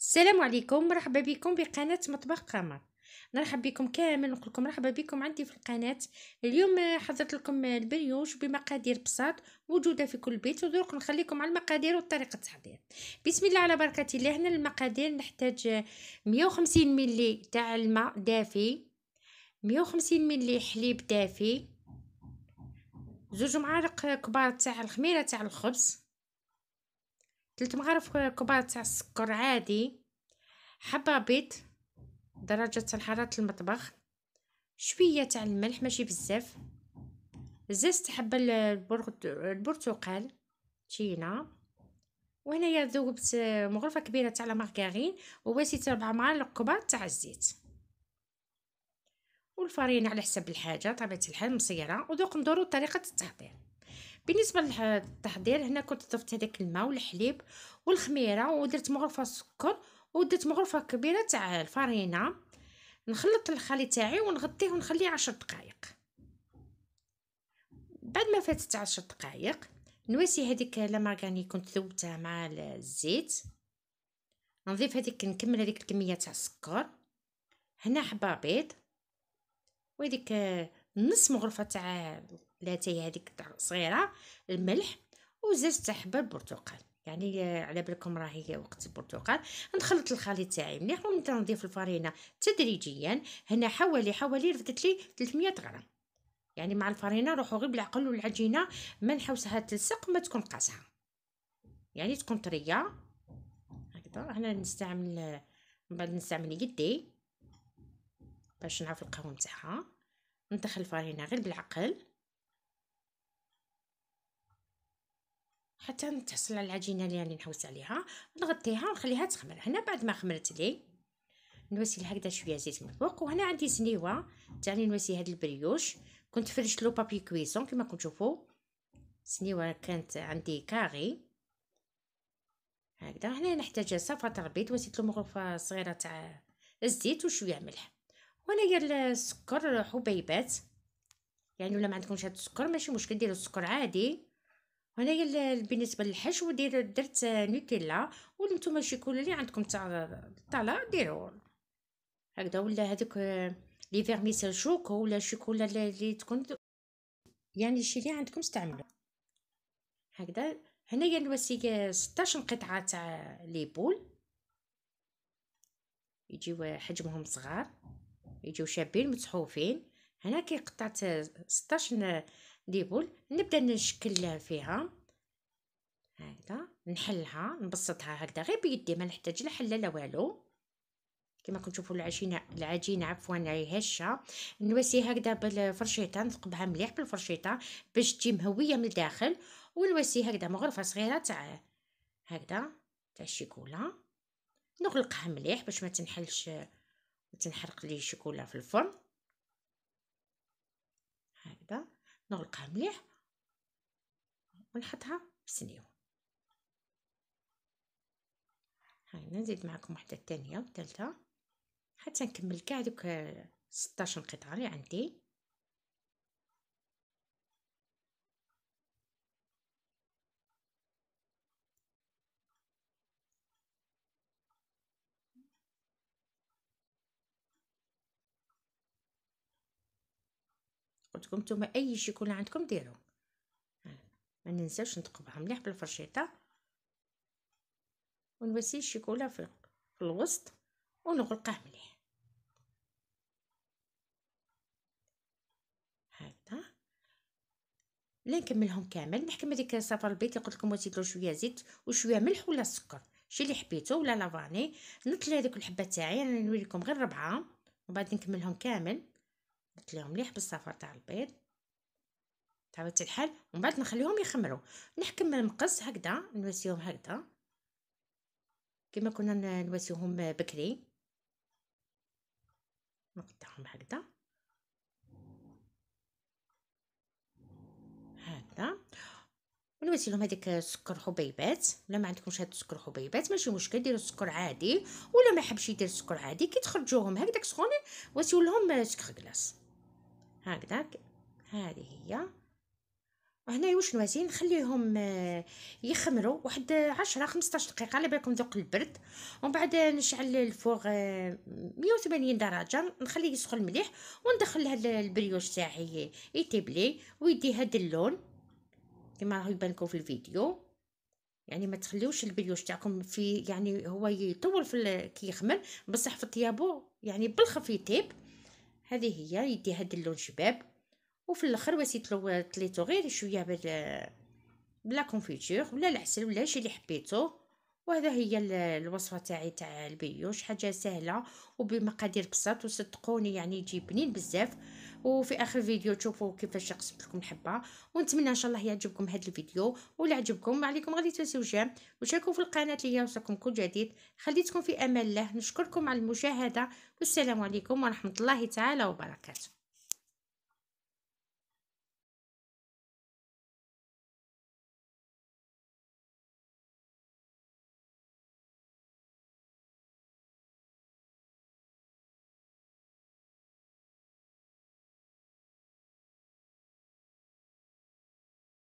السلام عليكم مرحبا بكم بقناه مطبخ قمر نرحب بكم كامل نقول لكم مرحبا بكم عندي في القناه اليوم حضرت لكم البريوش بمقادير بساط موجوده في كل بيت ودروك نخليكم على المقادير وطريقه التحضير بسم الله على بركه الله هنا المقادير نحتاج 150 ملي تاع الماء دافي 150 ملي حليب دافي زوج معالق كبار تاع الخميره تاع الخبز ثلاث مغارف كبار تاع السكر عادي حبة بيض درجة حرارة المطبخ شوية تاع الملح ماشي بزاف زازت حبة البرتقال تينا وهنايا ذوبت آه، مغرفة كبيرة تاع المارغرين وواسيت ربع معالق كبار تاع الزيت والفرينة على حسب الحاجة طبيعة الحال مصيرة ودوق ندورو طريقة التحضير بالنسبه للتحضير هنا كنت ضفت هذاك الماء والحليب والخميره ودرت مغرفه سكر ودرت مغرفه كبيره تاع الفرينه نخلط الخليط تاعي ونغطيه ونخليه عشر دقائق بعد ما فاتت عشر دقائق نواسي هذيك لامارغاني كنت ذوبتها مع الزيت نضيف هذيك نكمل هذيك الكميه تاع السكر هنا حبه بيض وهذيك نص مغرفه تاع لاتاي هذيك صغيره الملح وزيت تاع حبه البرتقال يعني على بالكم راهي وقت البرتقال نخلط الخليط تاعي مليح ونبدا نضيف الفرينه تدريجيا هنا حوالي حوالي رفدت لي 300 غرام يعني مع الفرينه روحوا غير بالعقل والعجينه ما نحوسها تلصق ما تكون قاصحه يعني تكون طريه هكذا هنا نستعمل من بعد نستعمل يدي باش نعرف القوام تاعها ندخل الفرينه غير بالعقل حتى تحصل على العجينه اللي راني نحوس عليها نغطيها ونخليها تخمر هنا بعد ما خمرت لي نوسي هكذا شويه زيت من الفوق وهنا عندي سنيوه تاعني نوسي هاد البريوش كنت فرشت لو بابي كويسون كما راكم تشوفوا سنيوه كانت عندي كاغي هكذا هنا نحتاج صفة تربيط وزيت له مغرفه صغيره تاع الزيت وشويه ملح ولا هي السكر حبيبات يعني ولا ما عندكمش هاد السكر ماشي مشكل ديروا السكر عادي وهنايا بالنسبه للحشو دير درت نوتيلا وانتم شيكولا اللي عندكم تاع الطلا ديروا هكذا ولا هذوك آه، لي فيرميسيل شوكو ولا شيكولا اللي تكون يعني الشي اللي عندكم استعملوا هكذا هنايا نواسي 16 آه، قطعه تاع لي بول يجيو آه، حجمهم صغار يجيو شابين متحوفين هنا كي قطعت 16 ديبول نبدا نشكل فيها هكذا نحلها نبسطها هكذا غير بيدي ما نحتاج لا حله لا والو كما راكم تشوفوا العجينه العجينه عفوا هشه نواسي هكذا بالفرشيطه نثقبها مليح بالفرشيطه باش تجي مهويه من الداخل ونواسي هكذا مغرفه صغيره تاع هكذا تاع الشيكولا نغلقها مليح باش ما تنحلش تنحرق ليه الشوكولا في الفرن هكذا نغلقها مليح ونحطها في سنيو هاي نزيد معكم وحده الثانيه والثالثه حتى نكمل كاع دوك 16 قطعه اللي عندي قلت لكم نتوما اي شيكولا عندكم ديروه ما ننساوش نتقبها مليح بالفرشيطه ونوسي الشيكولا في الوسط ونغلقه مليح هكذا لا نكملهم كامل نحكم هذيك صفر البيت قلت لكم وزيد له شويه زيت وشويه ملح ولا سكر شي اللي حبيتو ولا لافاني نطلي هذوك الحبه تاعي انا نوريكم غير ربعه وبعد نكملهم كامل درت مليح بالصفار تاع البيض تعاودت الحال ومن بعد نخليهم يخمروا نحكم المقص هكذا نواسيهم هكذا كما كنا نواسيهم بكري نقطعهم هكذا هكذا ونواسي لهم هذيك السكر حبيبات ولا ما عندكمش هاد السكر حبيبات ماشي مشكل ديروا السكر عادي ولا ما حبش يدير السكر عادي كي تخرجوهم هكذاك سخونين واسيو لهم سكر كلاص هكذاك هذه هي وهنا واش نوازي نخليهم آه، يخمروا واحد 10 15 دقيقه على بالكم ذوق البرد ومن بعد نشعل الفوغ 180 آه، درجه نخليه يسخن مليح وندخل هذا البريوش تاعي آه، يتبلي ويدي هذا اللون كما راهو يبان لكم في الفيديو يعني ما تخليوش البريوش تاعكم في يعني هو يطول في كي يخمر بصح في طيابو يعني بالخف يطيب هذه هي يدي هذا اللون شباب وفي الاخر وسيت لو طليتو غير شويه بال بلا كونفيتور ولا العسل ولا شي اللي حبيتو وهذا هي الوصفه تاعي تاع البيوش حاجه سهله وبمقادير بسيطه وصدقوني يعني يجي بنين بزاف وفي اخر الفيديو تشوفوا كيفاش قسمت لكم الحبه ونتمنى ان شاء الله يعجبكم هذا الفيديو ولا عجبكم عليكم غادي تنسوا جيم وشاركوا في القناه ليوصلكم كل جديد خليتكم في امان الله نشكركم على المشاهده والسلام عليكم ورحمه الله تعالى وبركاته